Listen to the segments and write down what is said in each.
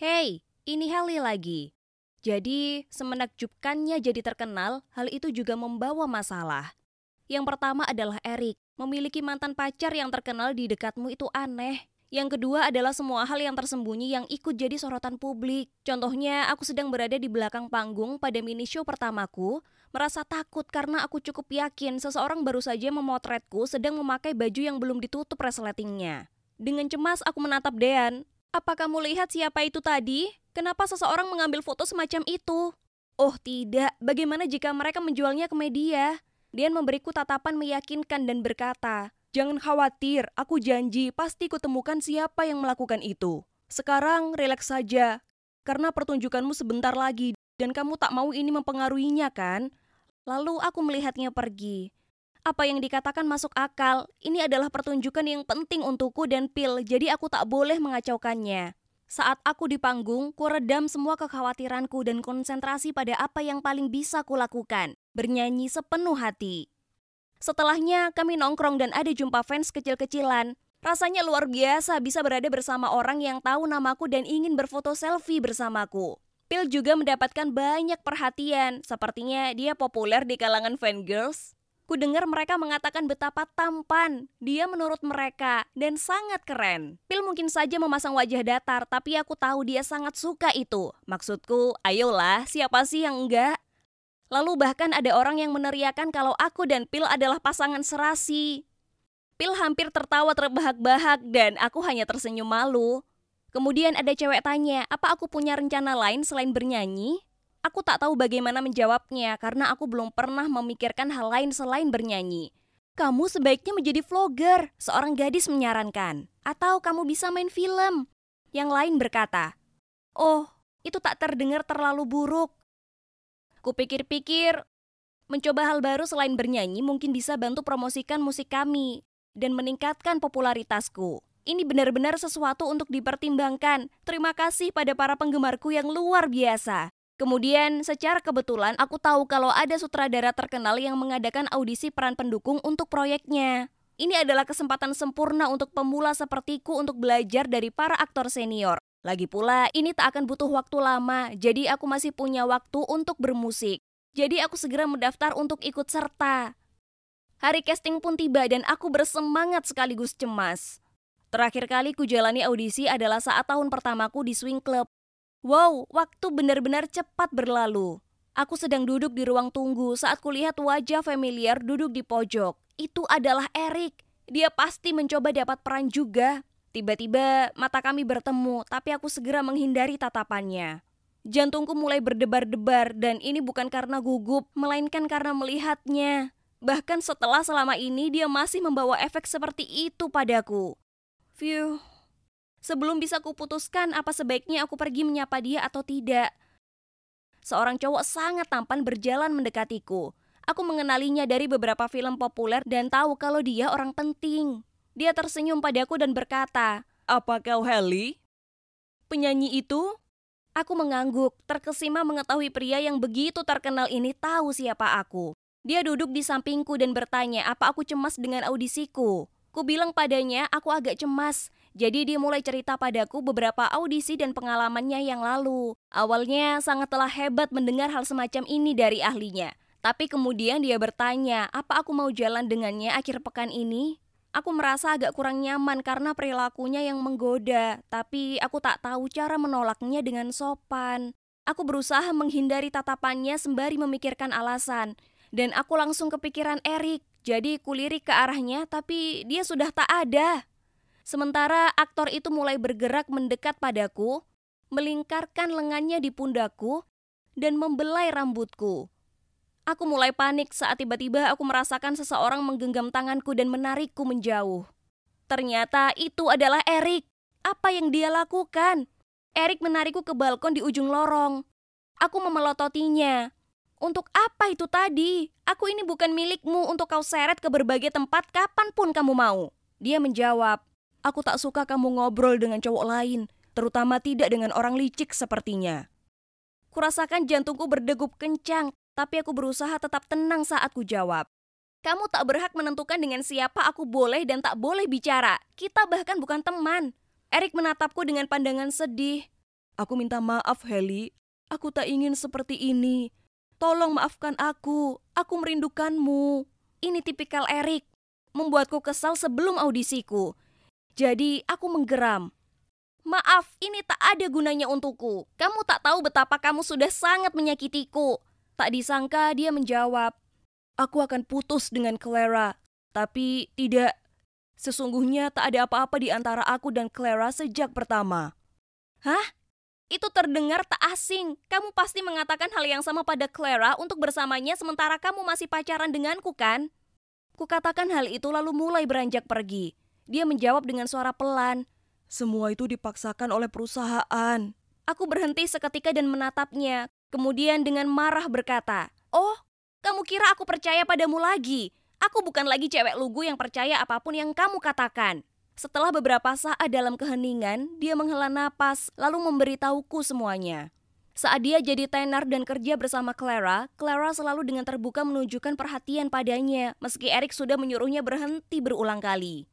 Hey, ini Heli lagi. Jadi, semenakjubkannya jadi terkenal, hal itu juga membawa masalah. Yang pertama adalah Erik, memiliki mantan pacar yang terkenal di dekatmu itu aneh. Yang kedua adalah semua hal yang tersembunyi yang ikut jadi sorotan publik. Contohnya, aku sedang berada di belakang panggung pada mini show pertamaku, merasa takut karena aku cukup yakin seseorang baru saja memotretku sedang memakai baju yang belum ditutup resletingnya. Dengan cemas aku menatap Dean, apa kamu lihat siapa itu tadi? Kenapa seseorang mengambil foto semacam itu? Oh tidak, bagaimana jika mereka menjualnya ke media? Dian memberiku tatapan meyakinkan dan berkata, Jangan khawatir, aku janji pasti kutemukan siapa yang melakukan itu. Sekarang rileks saja, karena pertunjukanmu sebentar lagi dan kamu tak mau ini mempengaruhinya kan? Lalu aku melihatnya pergi apa yang dikatakan masuk akal. Ini adalah pertunjukan yang penting untukku dan Pil, jadi aku tak boleh mengacaukannya. Saat aku di panggung, ku redam semua kekhawatiranku dan konsentrasi pada apa yang paling bisa kulakukan, bernyanyi sepenuh hati. Setelahnya, kami nongkrong dan ada jumpa fans kecil-kecilan. Rasanya luar biasa bisa berada bersama orang yang tahu namaku dan ingin berfoto selfie bersamaku. Pil juga mendapatkan banyak perhatian, sepertinya dia populer di kalangan fangirls. Ku dengar mereka mengatakan betapa tampan dia menurut mereka dan sangat keren. Pil mungkin saja memasang wajah datar, tapi aku tahu dia sangat suka itu. Maksudku, ayolah, siapa sih yang enggak? Lalu bahkan ada orang yang meneriakan kalau aku dan Pil adalah pasangan serasi. Pil hampir tertawa terbahak-bahak dan aku hanya tersenyum malu. Kemudian ada cewek tanya, apa aku punya rencana lain selain bernyanyi? Aku tak tahu bagaimana menjawabnya karena aku belum pernah memikirkan hal lain selain bernyanyi. Kamu sebaiknya menjadi vlogger, seorang gadis menyarankan. Atau kamu bisa main film. Yang lain berkata, Oh, itu tak terdengar terlalu buruk. Kupikir-pikir, mencoba hal baru selain bernyanyi mungkin bisa bantu promosikan musik kami dan meningkatkan popularitasku. Ini benar-benar sesuatu untuk dipertimbangkan. Terima kasih pada para penggemarku yang luar biasa. Kemudian secara kebetulan aku tahu kalau ada sutradara terkenal yang mengadakan audisi peran pendukung untuk proyeknya. Ini adalah kesempatan sempurna untuk pemula sepertiku untuk belajar dari para aktor senior. Lagi pula, ini tak akan butuh waktu lama, jadi aku masih punya waktu untuk bermusik. Jadi aku segera mendaftar untuk ikut serta. Hari casting pun tiba dan aku bersemangat sekaligus cemas. Terakhir kali ku jalani audisi adalah saat tahun pertamaku di Swing Club. Wow, waktu benar-benar cepat berlalu. Aku sedang duduk di ruang tunggu saat kulihat wajah familiar duduk di pojok. Itu adalah Erik. Dia pasti mencoba dapat peran juga. Tiba-tiba mata kami bertemu, tapi aku segera menghindari tatapannya. Jantungku mulai berdebar-debar dan ini bukan karena gugup, melainkan karena melihatnya. Bahkan setelah selama ini dia masih membawa efek seperti itu padaku. Phew, sebelum bisa kuputuskan apa sebaiknya aku pergi menyapa dia atau tidak. Seorang cowok sangat tampan berjalan mendekatiku. Aku mengenalinya dari beberapa film populer dan tahu kalau dia orang penting. Dia tersenyum padaku dan berkata, "Apa kau Heli?" Penyanyi itu? Aku mengangguk, terkesima mengetahui pria yang begitu terkenal ini tahu siapa aku. Dia duduk di sampingku dan bertanya apa aku cemas dengan audisiku. Ku bilang padanya aku agak cemas, jadi dia mulai cerita padaku beberapa audisi dan pengalamannya yang lalu. Awalnya sangat telah hebat mendengar hal semacam ini dari ahlinya. Tapi kemudian dia bertanya, apa aku mau jalan dengannya akhir pekan ini? Aku merasa agak kurang nyaman karena perilakunya yang menggoda, tapi aku tak tahu cara menolaknya dengan sopan. Aku berusaha menghindari tatapannya sembari memikirkan alasan. Dan aku langsung kepikiran Erik, jadi kulirik ke arahnya tapi dia sudah tak ada. Sementara aktor itu mulai bergerak mendekat padaku, melingkarkan lengannya di pundaku, dan membelai rambutku. Aku mulai panik saat tiba-tiba aku merasakan seseorang menggenggam tanganku dan menarikku menjauh. Ternyata itu adalah Erik. Apa yang dia lakukan? Erik menarikku ke balkon di ujung lorong. Aku memelototinya. Untuk apa itu tadi? Aku ini bukan milikmu untuk kau seret ke berbagai tempat kapanpun kamu mau. Dia menjawab, Aku tak suka kamu ngobrol dengan cowok lain, terutama tidak dengan orang licik sepertinya. Kurasakan jantungku berdegup kencang, tapi aku berusaha tetap tenang saat ku jawab. Kamu tak berhak menentukan dengan siapa aku boleh dan tak boleh bicara. Kita bahkan bukan teman. Erik menatapku dengan pandangan sedih. Aku minta maaf, Heli. Aku tak ingin seperti ini. Tolong maafkan aku. Aku merindukanmu. Ini tipikal Erik. Membuatku kesal sebelum audisiku. Jadi aku menggeram. Maaf, ini tak ada gunanya untukku. Kamu tak tahu betapa kamu sudah sangat menyakitiku. Tak disangka dia menjawab, Aku akan putus dengan Clara. Tapi tidak, sesungguhnya tak ada apa-apa di antara aku dan Clara sejak pertama. Hah? Itu terdengar tak asing. Kamu pasti mengatakan hal yang sama pada Clara untuk bersamanya sementara kamu masih pacaran denganku kan? Kukatakan hal itu lalu mulai beranjak pergi. Dia menjawab dengan suara pelan. Semua itu dipaksakan oleh perusahaan. Aku berhenti seketika dan menatapnya. Kemudian dengan marah berkata, Oh, kamu kira aku percaya padamu lagi? Aku bukan lagi cewek lugu yang percaya apapun yang kamu katakan. Setelah beberapa saat dalam keheningan, dia menghela napas lalu memberitahuku semuanya. Saat dia jadi tenar dan kerja bersama Clara, Clara selalu dengan terbuka menunjukkan perhatian padanya meski Eric sudah menyuruhnya berhenti berulang kali.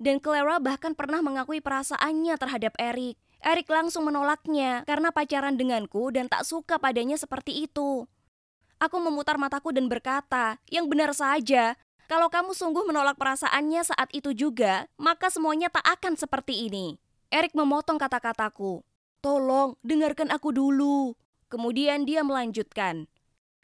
Dan Clara bahkan pernah mengakui perasaannya terhadap Eric. Eric langsung menolaknya karena pacaran denganku dan tak suka padanya seperti itu. Aku memutar mataku dan berkata, yang benar saja, kalau kamu sungguh menolak perasaannya saat itu juga, maka semuanya tak akan seperti ini. Eric memotong kata-kataku. Tolong, dengarkan aku dulu. Kemudian dia melanjutkan.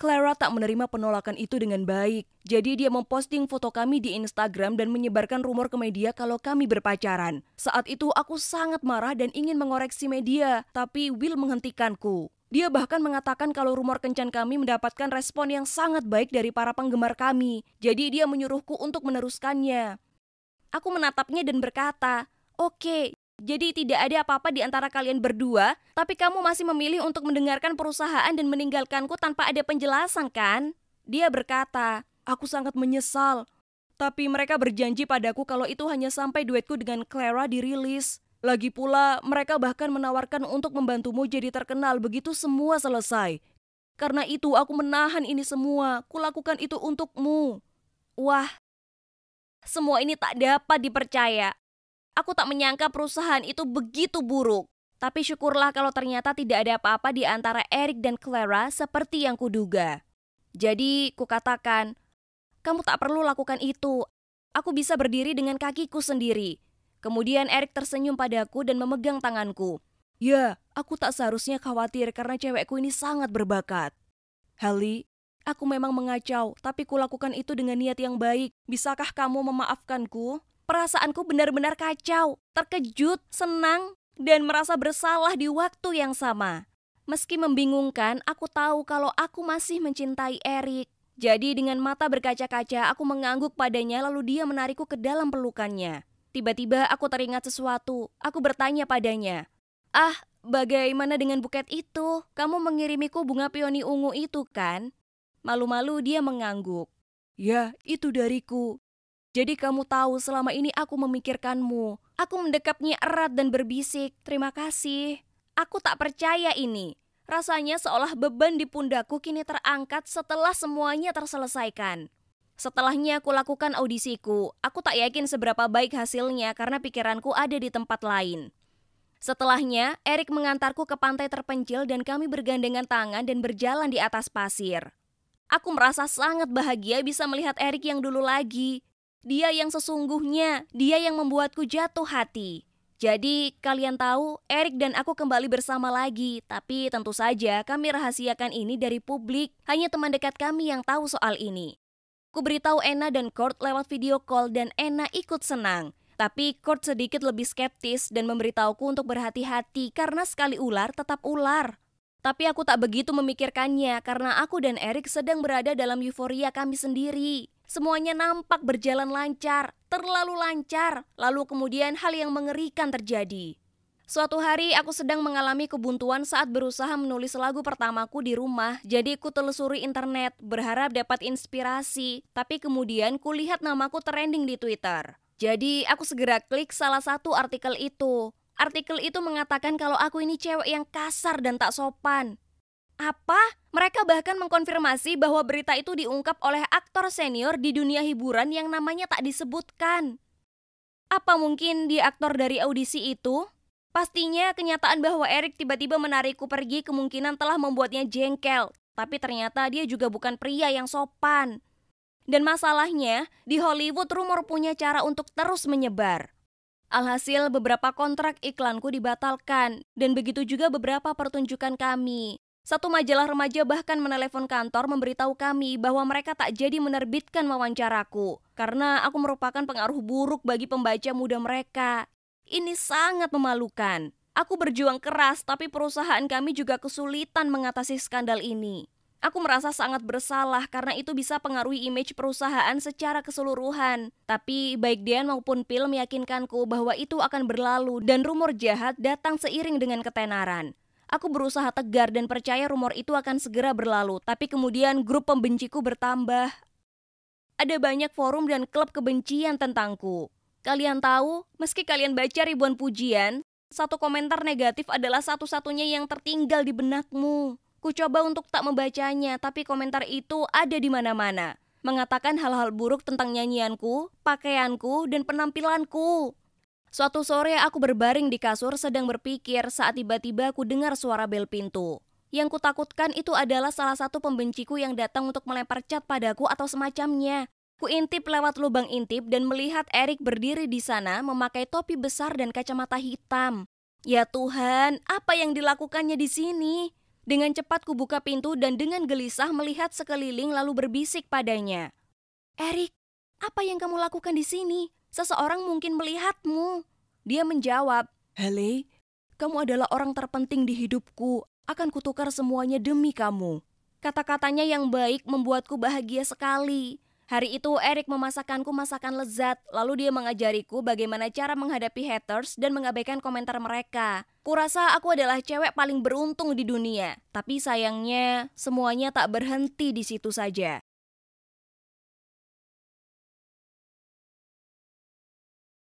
Clara tak menerima penolakan itu dengan baik. Jadi dia memposting foto kami di Instagram dan menyebarkan rumor ke media kalau kami berpacaran. Saat itu aku sangat marah dan ingin mengoreksi media, tapi Will menghentikanku. Dia bahkan mengatakan kalau rumor kencan kami mendapatkan respon yang sangat baik dari para penggemar kami. Jadi dia menyuruhku untuk meneruskannya. Aku menatapnya dan berkata, "Oke, okay, jadi tidak ada apa-apa di antara kalian berdua, tapi kamu masih memilih untuk mendengarkan perusahaan dan meninggalkanku tanpa ada penjelasan kan? Dia berkata, aku sangat menyesal. Tapi mereka berjanji padaku kalau itu hanya sampai duetku dengan Clara dirilis. Lagi pula, mereka bahkan menawarkan untuk membantumu jadi terkenal begitu semua selesai. Karena itu aku menahan ini semua, kulakukan itu untukmu. Wah, semua ini tak dapat dipercaya. Aku tak menyangka perusahaan itu begitu buruk. Tapi syukurlah kalau ternyata tidak ada apa-apa di antara Eric dan Clara seperti yang kuduga. Jadi, kukatakan, kamu tak perlu lakukan itu. Aku bisa berdiri dengan kakiku sendiri. Kemudian Eric tersenyum padaku dan memegang tanganku. Ya, aku tak seharusnya khawatir karena cewekku ini sangat berbakat. Heli, aku memang mengacau, tapi kulakukan itu dengan niat yang baik. Bisakah kamu memaafkanku? Perasaanku benar-benar kacau, terkejut, senang, dan merasa bersalah di waktu yang sama. Meski membingungkan, aku tahu kalau aku masih mencintai Erik. Jadi dengan mata berkaca-kaca, aku mengangguk padanya lalu dia menarikku ke dalam pelukannya. Tiba-tiba aku teringat sesuatu. Aku bertanya padanya, "Ah, bagaimana dengan buket itu? Kamu mengirimiku bunga pioni ungu itu kan?" Malu-malu dia mengangguk. "Ya, itu dariku. Jadi kamu tahu selama ini aku memikirkanmu. Aku mendekapnya erat dan berbisik, terima kasih. Aku tak percaya ini. Rasanya seolah beban di pundaku kini terangkat setelah semuanya terselesaikan. Setelahnya aku lakukan audisiku, aku tak yakin seberapa baik hasilnya karena pikiranku ada di tempat lain. Setelahnya, Erik mengantarku ke pantai terpencil dan kami bergandengan tangan dan berjalan di atas pasir. Aku merasa sangat bahagia bisa melihat Erik yang dulu lagi. Dia yang sesungguhnya, dia yang membuatku jatuh hati. Jadi kalian tahu, Erik dan aku kembali bersama lagi, tapi tentu saja kami rahasiakan ini dari publik. Hanya teman dekat kami yang tahu soal ini. Ku beritahu Ena dan Kurt lewat video call dan Ena ikut senang. Tapi Kurt sedikit lebih skeptis dan memberitahuku untuk berhati-hati karena sekali ular tetap ular. Tapi aku tak begitu memikirkannya karena aku dan Eric sedang berada dalam euforia kami sendiri. Semuanya nampak berjalan lancar, terlalu lancar, lalu kemudian hal yang mengerikan terjadi. Suatu hari aku sedang mengalami kebuntuan saat berusaha menulis lagu pertamaku di rumah, jadi ku telusuri internet, berharap dapat inspirasi, tapi kemudian ku lihat namaku trending di Twitter. Jadi aku segera klik salah satu artikel itu. Artikel itu mengatakan kalau aku ini cewek yang kasar dan tak sopan. Apa? Mereka bahkan mengkonfirmasi bahwa berita itu diungkap oleh aktor senior di dunia hiburan yang namanya tak disebutkan. Apa mungkin di aktor dari audisi itu? Pastinya kenyataan bahwa Eric tiba-tiba menarikku pergi kemungkinan telah membuatnya jengkel. Tapi ternyata dia juga bukan pria yang sopan. Dan masalahnya, di Hollywood rumor punya cara untuk terus menyebar. Alhasil beberapa kontrak iklanku dibatalkan dan begitu juga beberapa pertunjukan kami. Satu majalah remaja bahkan menelepon kantor memberitahu kami bahwa mereka tak jadi menerbitkan wawancaraku karena aku merupakan pengaruh buruk bagi pembaca muda mereka. Ini sangat memalukan. Aku berjuang keras tapi perusahaan kami juga kesulitan mengatasi skandal ini. Aku merasa sangat bersalah karena itu bisa pengaruhi image perusahaan secara keseluruhan. Tapi baik Dian maupun Pil meyakinkanku bahwa itu akan berlalu dan rumor jahat datang seiring dengan ketenaran. Aku berusaha tegar dan percaya rumor itu akan segera berlalu, tapi kemudian grup pembenciku bertambah. Ada banyak forum dan klub kebencian tentangku. Kalian tahu, meski kalian baca ribuan pujian, satu komentar negatif adalah satu-satunya yang tertinggal di benakmu. Ku coba untuk tak membacanya, tapi komentar itu ada di mana-mana. Mengatakan hal-hal buruk tentang nyanyianku, pakaianku, dan penampilanku. Suatu sore aku berbaring di kasur sedang berpikir saat tiba-tiba aku dengar suara bel pintu. Yang kutakutkan itu adalah salah satu pembenciku yang datang untuk melempar cat padaku atau semacamnya. Ku intip lewat lubang intip dan melihat Erik berdiri di sana memakai topi besar dan kacamata hitam. Ya Tuhan, apa yang dilakukannya di sini? Dengan cepat ku buka pintu dan dengan gelisah melihat sekeliling lalu berbisik padanya. Erik, apa yang kamu lakukan di sini? Seseorang mungkin melihatmu. Dia menjawab, Haley, kamu adalah orang terpenting di hidupku. Akan kutukar semuanya demi kamu. Kata-katanya yang baik membuatku bahagia sekali. Hari itu Eric memasakanku masakan lezat, lalu dia mengajariku bagaimana cara menghadapi haters dan mengabaikan komentar mereka. Kurasa aku adalah cewek paling beruntung di dunia, tapi sayangnya semuanya tak berhenti di situ saja.